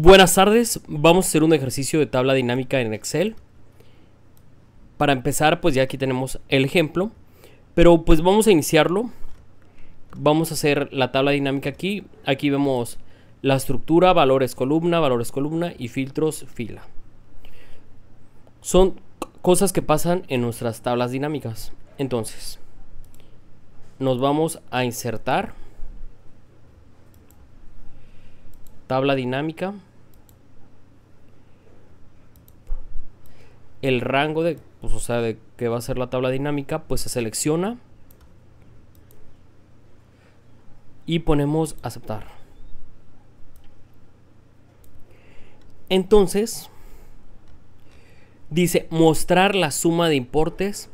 Buenas tardes, vamos a hacer un ejercicio de tabla dinámica en Excel. Para empezar, pues ya aquí tenemos el ejemplo, pero pues vamos a iniciarlo. Vamos a hacer la tabla dinámica aquí. Aquí vemos la estructura, valores columna, valores columna y filtros fila. Son cosas que pasan en nuestras tablas dinámicas. Entonces, nos vamos a insertar tabla dinámica el rango de, pues, o sea, de que va a ser la tabla dinámica, pues se selecciona y ponemos aceptar. Entonces, dice mostrar la suma de importes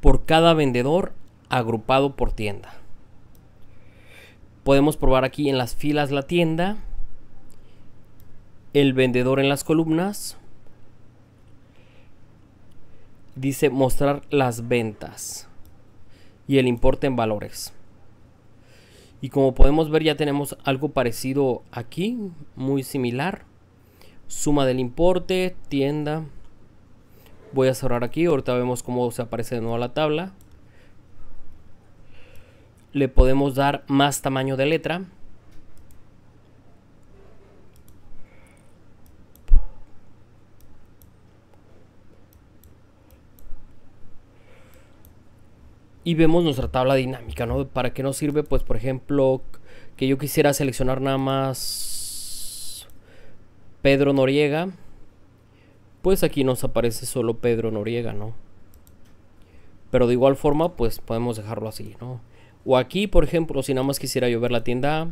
por cada vendedor agrupado por tienda. Podemos probar aquí en las filas la tienda, el vendedor en las columnas dice mostrar las ventas y el importe en valores. Y como podemos ver ya tenemos algo parecido aquí, muy similar. Suma del importe, tienda. Voy a cerrar aquí, ahorita vemos cómo se aparece de nuevo la tabla. Le podemos dar más tamaño de letra y vemos nuestra tabla dinámica, ¿no? ¿Para qué nos sirve? Pues, por ejemplo, que yo quisiera seleccionar nada más Pedro Noriega. Pues aquí nos aparece solo Pedro Noriega, ¿no? Pero de igual forma, pues podemos dejarlo así, ¿no? O aquí, por ejemplo, si nada más quisiera yo ver la tienda,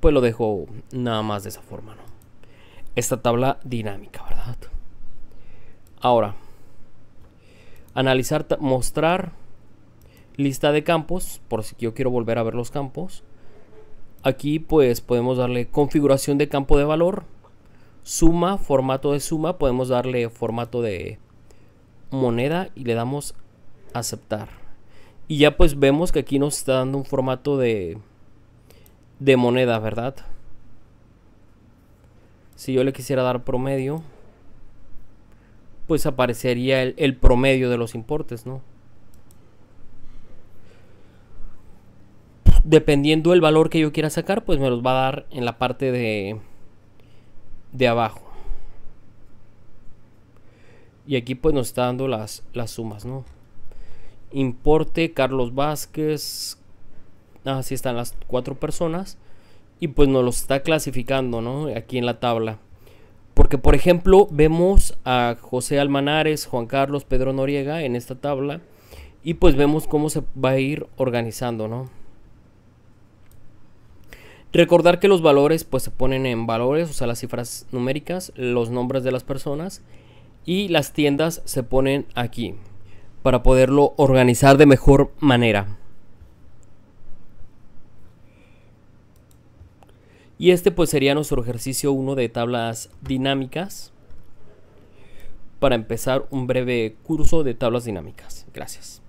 pues lo dejo nada más de esa forma, ¿no? Esta tabla dinámica, ¿verdad? Ahora, Analizar, mostrar lista de campos, por si yo quiero volver a ver los campos. Aquí pues podemos darle configuración de campo de valor, suma, formato de suma, podemos darle formato de moneda y le damos aceptar. Y ya pues vemos que aquí nos está dando un formato de, de moneda, ¿verdad? Si yo le quisiera dar promedio, pues aparecería el, promedio de los importes, ¿no? Dependiendo del valor que yo quiera sacar, pues me los va a dar en la parte de, de abajo. Y aquí pues nos está dando las, las sumas, ¿no? Importe, Carlos Vázquez. Así ah, están las cuatro personas. Y pues nos los está clasificando, ¿no? Aquí en la tabla. Porque, por ejemplo, vemos a José Almanares, Juan Carlos, Pedro Noriega en esta tabla y pues vemos cómo se va a ir organizando, ¿no? Recordar que los valores pues se ponen en valores, o sea, las cifras numéricas, los nombres de las personas y las tiendas se ponen aquí para poderlo organizar de mejor manera. Y este pues sería nuestro ejercicio 1 de tablas dinámicas para empezar un breve curso de tablas dinámicas. Gracias.